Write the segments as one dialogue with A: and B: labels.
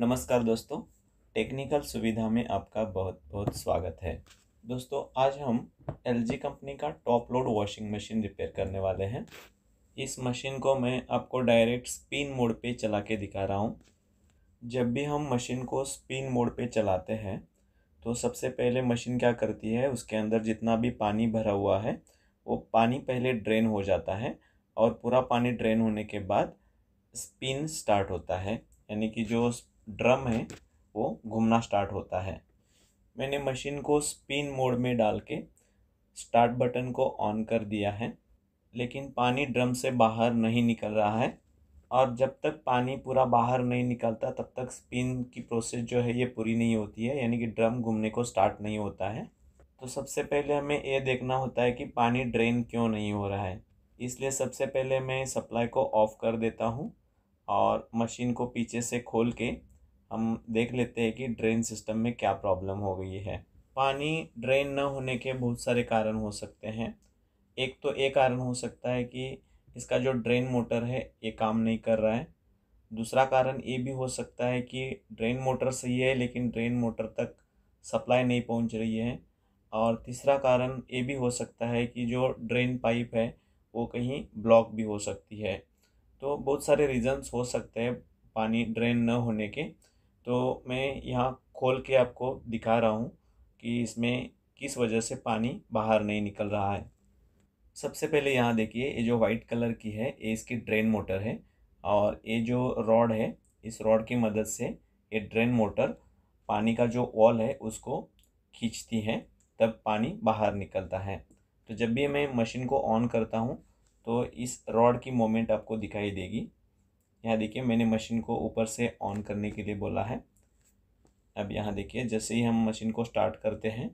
A: नमस्कार दोस्तों टेक्निकल सुविधा में आपका बहुत बहुत स्वागत है दोस्तों आज हम एल कंपनी का top load washing machine repair करने वाले हैं इस मशीन को मैं आपको डायरेक्ट स्पिन मोड पे चला के दिखा रहा हूँ जब भी हम मशीन को स्पिन मोड पे चलाते हैं तो सबसे पहले मशीन क्या करती है उसके अंदर जितना भी पानी भरा हुआ है वो पानी पहले ड्रेन हो जाता है और पूरा पानी ड्रेन होने के बाद स्पिन स्टार्ट होता है यानी कि जो ड्रम है वो घूमना स्टार्ट होता है मैंने मशीन को स्पिन मोड में डाल के स्टार्ट बटन को ऑन कर दिया है लेकिन पानी ड्रम से बाहर नहीं निकल रहा है और जब तक पानी पूरा बाहर नहीं निकलता तब तक स्पिन की प्रोसेस जो है ये पूरी नहीं होती है यानी कि ड्रम घूमने को स्टार्ट नहीं होता है तो सबसे पहले हमें ये देखना होता है कि पानी ड्रेन क्यों नहीं हो रहा है इसलिए सबसे पहले मैं सप्लाई को ऑफ़ कर देता हूँ और मशीन को पीछे से खोल के हम देख लेते हैं कि ड्रेन सिस्टम में क्या प्रॉब्लम हो गई है पानी ड्रेन न होने के बहुत सारे कारण हो सकते हैं एक तो ये कारण हो सकता है कि इसका जो ड्रेन मोटर है ये काम नहीं कर रहा है दूसरा कारण ये भी हो सकता है कि ड्रेन मोटर सही है लेकिन ड्रेन मोटर तक सप्लाई नहीं पहुंच रही है और तीसरा कारण ये भी हो सकता है कि जो ड्रेन पाइप है वो कहीं ब्लॉक भी हो सकती है तो बहुत सारे रीजंस हो सकते हैं पानी ड्रेन न होने के तो मैं यहाँ खोल के आपको दिखा रहा हूँ कि इसमें किस वजह से पानी बाहर नहीं निकल रहा है सबसे पहले यहाँ देखिए ये जो वाइट कलर की है ये इसकी ड्रेन मोटर है और ये जो रॉड है इस रॉड की मदद से ये ड्रेन मोटर पानी का जो वॉल है उसको खींचती है तब पानी बाहर निकलता है तो जब भी मैं मशीन को ऑन करता हूँ तो इस रॉड की मोमेंट आपको दिखाई देगी यहाँ देखिए मैंने मशीन को ऊपर से ऑन करने के लिए बोला है अब यहाँ देखिए जैसे ही हम मशीन को स्टार्ट करते हैं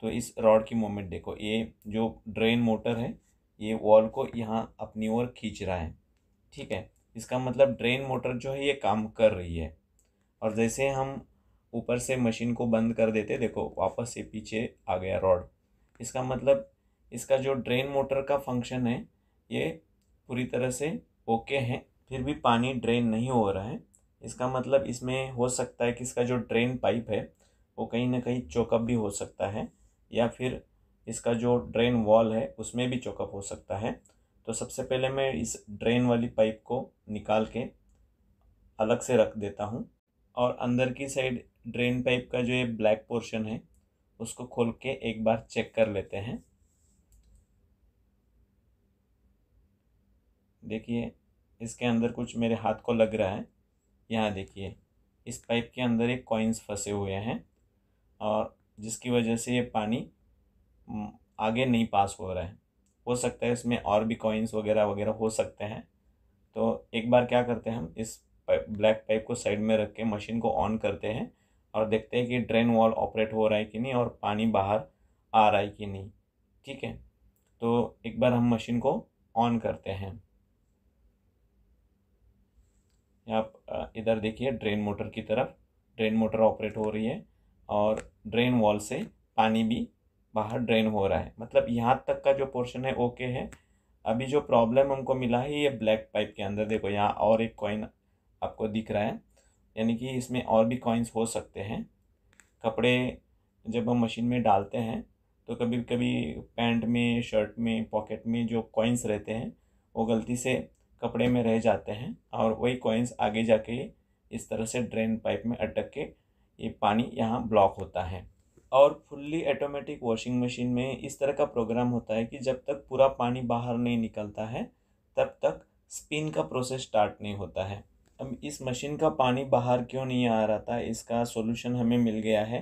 A: तो इस रॉड की मोमेंट देखो ये जो ड्रेन मोटर है ये वॉल को यहाँ अपनी ओर खींच रहा है ठीक है इसका मतलब ड्रेन मोटर जो है ये काम कर रही है और जैसे हम ऊपर से मशीन को बंद कर देते देखो वापस से पीछे आ गया रॉड इसका मतलब इसका जो ड्रेन मोटर का फंक्शन है ये पूरी तरह से ओके है फिर भी पानी ड्रेन नहीं हो रहा है इसका मतलब इसमें हो सकता है कि इसका जो ड्रेन पाइप है वो कहीं ना कहीं चौकअप भी हो सकता है या फिर इसका जो ड्रेन वॉल है उसमें भी चौकअप हो सकता है तो सबसे पहले मैं इस ड्रेन वाली पाइप को निकाल के अलग से रख देता हूँ और अंदर की साइड ड्रेन पाइप का जो ये ब्लैक पोर्शन है उसको खोल के एक बार चेक कर लेते हैं देखिए इसके अंदर कुछ मेरे हाथ को लग रहा है यहाँ देखिए इस पाइप के अंदर एक कॉइन्स फंसे हुए हैं और जिसकी वजह से ये पानी आगे नहीं पास हो रहा है हो सकता है इसमें और भी कॉइन्स वगैरह वगैरह हो सकते हैं तो एक बार क्या करते हैं हम इस ब्लैक पाइप को साइड में रख के मशीन को ऑन करते हैं और देखते हैं कि ड्रेन वॉल ऑपरेट हो रहा है कि नहीं और पानी बाहर आ रहा है कि नहीं ठीक है तो एक बार हम मशीन को ऑन करते हैं आप इधर देखिए ड्रेन मोटर की तरफ ड्रेन मोटर ऑपरेट हो रही है और ड्रेन वॉल से पानी भी बाहर ड्रेन हो रहा है मतलब यहाँ तक का जो पोर्शन है ओके है अभी जो प्रॉब्लम हमको मिला है ये ब्लैक पाइप के अंदर देखो यहाँ और एक कॉइन आपको दिख रहा है यानी कि इसमें और भी कॉइन्स हो सकते हैं कपड़े जब हम मशीन में डालते हैं तो कभी कभी पैंट में शर्ट में पॉकेट में जो कॉइन्स रहते हैं वो गलती से कपड़े में रह जाते हैं और वही कॉइन्स आगे जाके इस तरह से ड्रेन पाइप में अटक के ये पानी यहाँ ब्लॉक होता है और फुल्ली ऑटोमेटिक वॉशिंग मशीन में इस तरह का प्रोग्राम होता है कि जब तक पूरा पानी बाहर नहीं निकलता है तब तक स्पिन का प्रोसेस स्टार्ट नहीं होता है अब इस मशीन का पानी बाहर क्यों नहीं आ रहा था इसका सॉल्यूशन हमें मिल गया है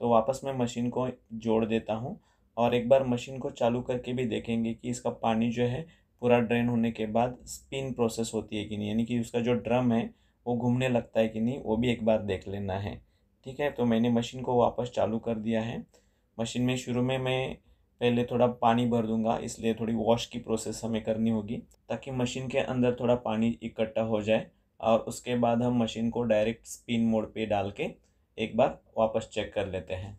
A: तो वापस मैं मशीन को जोड़ देता हूँ और एक बार मशीन को चालू करके भी देखेंगे कि इसका पानी जो है पूरा ड्रेन होने के बाद स्पिन प्रोसेस होती है कि नहीं यानी कि उसका जो ड्रम है वो घूमने लगता है कि नहीं वो भी एक बार देख लेना है ठीक है तो मैंने मशीन को वापस चालू कर दिया है मशीन में शुरू में मैं पहले थोड़ा पानी भर दूंगा इसलिए थोड़ी वॉश की प्रोसेस हमें करनी होगी ताकि मशीन के अंदर थोड़ा पानी इकट्ठा हो जाए और उसके बाद हम मशीन को डायरेक्ट स्पिन मोड पे डाल के एक बार वापस चेक कर लेते हैं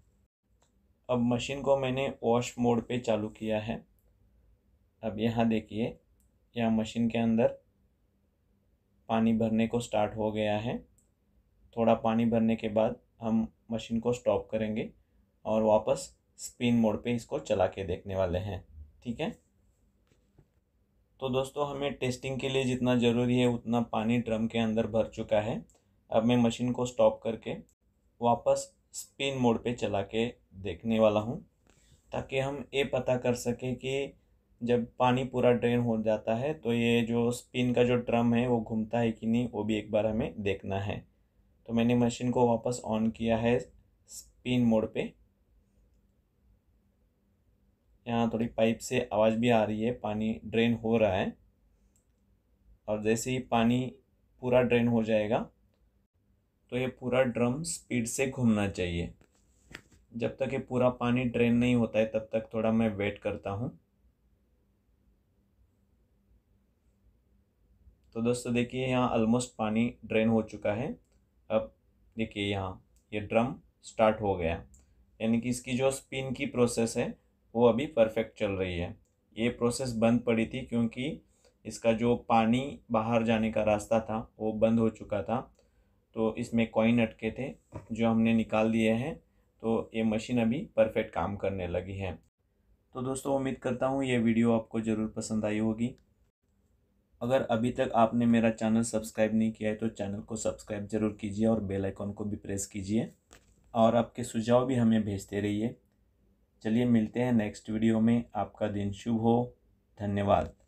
A: अब मशीन को मैंने वॉश मोड पे चालू किया है अब यहाँ देखिए यहाँ मशीन के अंदर पानी भरने को स्टार्ट हो गया है थोड़ा पानी भरने के बाद हम मशीन को स्टॉप करेंगे और वापस स्पिन मोड पे इसको चला के देखने वाले हैं ठीक है तो दोस्तों हमें टेस्टिंग के लिए जितना ज़रूरी है उतना पानी ड्रम के अंदर भर चुका है अब मैं मशीन को स्टॉप करके वापस स्पिन मोड पे चला के देखने वाला हूँ ताकि हम ये पता कर सकें कि जब पानी पूरा ड्रेन हो जाता है तो ये जो स्पिन का जो ड्रम है वो घूमता है कि नहीं वो भी एक बार हमें देखना है तो मैंने मशीन को वापस ऑन किया है स्पिन मोड पे यहाँ थोड़ी पाइप से आवाज़ भी आ रही है पानी ड्रेन हो रहा है और जैसे ही पानी पूरा ड्रेन हो जाएगा तो ये पूरा ड्रम स्पीड से घूमना चाहिए जब तक ये पूरा पानी ड्रेन नहीं होता है तब तक थोड़ा मैं वेट करता हूँ तो दोस्तों देखिए यहाँ ऑलमोस्ट पानी ड्रेन हो चुका है अब देखिए यहाँ ये यह ड्रम स्टार्ट हो गया यानी कि इसकी जो स्पिन की प्रोसेस है वो अभी परफेक्ट चल रही है ये प्रोसेस बंद पड़ी थी क्योंकि इसका जो पानी बाहर जाने का रास्ता था वो बंद हो चुका था तो इसमें कॉइन अटके थे जो हमने निकाल दिए हैं तो ये मशीन अभी परफेक्ट काम करने लगी है तो दोस्तों उम्मीद करता हूँ ये वीडियो आपको ज़रूर पसंद आई होगी अगर अभी तक आपने मेरा चैनल सब्सक्राइब नहीं किया है तो चैनल को सब्सक्राइब जरूर कीजिए और बेल आइकॉन को भी प्रेस कीजिए और आपके सुझाव भी हमें भेजते रहिए चलिए मिलते हैं नेक्स्ट वीडियो में आपका दिन शुभ हो धन्यवाद